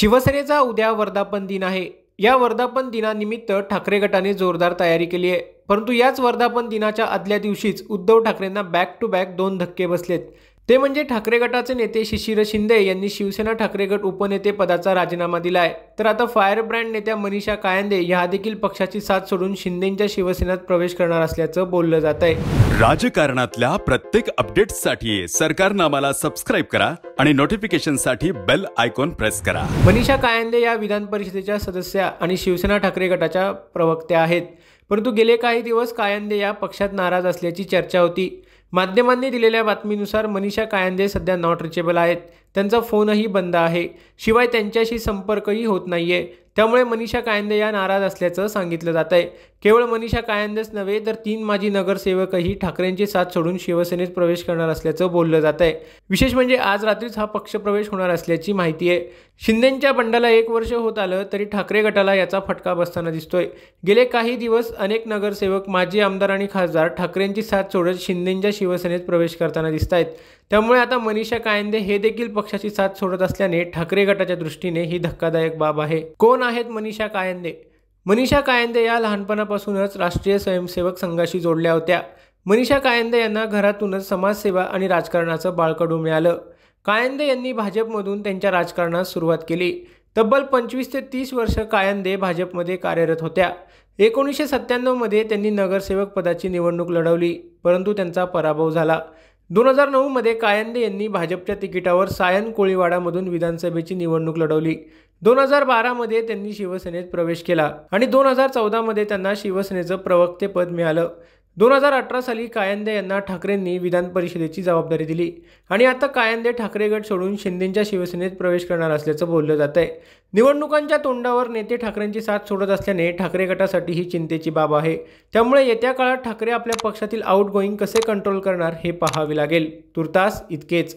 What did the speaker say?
शिवसेनेचा उद्या वर्धापन दिन आहे या वर्धापन दिनानिमित्त ठाकरे गटाने जोरदार तयारी केली आहे परंतु याच वर्धापन दिनाच्या आदल्या दिवशीच उद्धव ठाकरेंना बॅक टू बॅक दोन धक्के बसलेत ते म्हणजे ठाकरे गटाचे नेते शिशिर शिंदे यांनी शिवसेना ठाकरे गट उपनेते पदाचा राजीनामा दिला आहे तर आता फायर ब्रँड नेत्या मनीषा कायंदे ह्या देखील पक्षाची साथ सोडून शिंदेच्या शिवसेनेत प्रवेश करणार असल्याचं बोललं जात आहे राजकारणातल्या प्रत्येक अपडेट्ससाठी नामाला सबस्क्राईब करा आणि साठी बेल आयकॉन प्रेस करा मनीषा कायंदे या विधान परिषदेच्या सदस्या आणि शिवसेना ठाकरे गटाच्या प्रवक्त्या आहेत परंतु गेले काही दिवस कायंदे या पक्षात नाराज असल्याची चर्चा होती माध्यमांनी दिलेल्या बातमीनुसार मनीषा कायंदे सध्या नॉट रिचेबल आहेत त्यांचा फोनही बंद आहे शिवाय त्यांच्याशी संपर्कही होत नाहीये त्यामुळे मनीषा कायंदे या नाराज असल्याचं सांगितलं जात आहे केवळ मनीषा कायंदेच नव्हे तर तीन माजी नगरसेवकही ठाकरेंची साथ सोडून शिवसेनेत प्रवेश करणार असल्याचं बोललं जात आहे विशेष म्हणजे आज रात्रीच हा पक्षप्रवेश होणार असल्याची माहिती आहे शिंदेंच्या बंडाला एक वर्ष होत आलं तरी ठाकरे गटाला याचा फटका बसताना दिसतोय गेले काही दिवस अनेक नगरसेवक माजी आमदार आणि खासदार ठाकरेंची साथ सोडत शिंदेंच्या शिवसेनेत प्रवेश करताना दिसत आहेत त्यामुळे आता मनीषा कायंदे हे देखील पक्षाची साथ सोडत असल्याने ठाकरे गटाच्या दृष्टीने ही धक्कादायक बाब आहे कोण आहेत मनीषा कायंदे मनीषा कायंदे या लहानपणापासूनच राष्ट्रीय स्वयंसेवक संघाशी जोडल्या होत्या मनीषा कायंदे यांना घरातूनच समाजसेवा आणि राजकारणाचं बाळकडू मिळालं कायंदे यांनी भाजपमधून त्यांच्या राजकारणास सुरुवात केली तब्बल पंचवीस ते तीस वर्ष कायंदे भाजपमध्ये कार्यरत होत्या एकोणीसशे सत्त्याण्णवमध्ये त्यांनी नगरसेवक पदाची निवडणूक लढवली परंतु त्यांचा पराभव झाला दोन हजार नऊमध्ये कायंदे यांनी भाजपच्या तिकिटावर सायन कोळीवाडामधून विधानसभेची निवडणूक लढवली दोन हजार बारामध्ये त्यांनी शिवसेनेत प्रवेश केला आणि दोन हजार चौदामध्ये त्यांना शिवसेनेचं प्रवक्तेपद मिळालं दोन हजार अठरा साली कायंदे यांना ठाकरेंनी विधान परिषदेची जबाबदारी दिली आणि आता कायंदे ठाकरे गट सोडून शिंदेंच्या शिवसेनेत प्रवेश करणार असल्याचं बोललं जात आहे निवडणुकांच्या तोंडावर नेते ठाकरेंची साथ सोडत असल्याने ठाकरे गटासाठी ही चिंतेची बाब आहे त्यामुळे येत्या काळात ठाकरे आपल्या पक्षातील आउटगोईंग कसे कंट्रोल करणार हे पाहावे लागेल तुर्तास इतकेच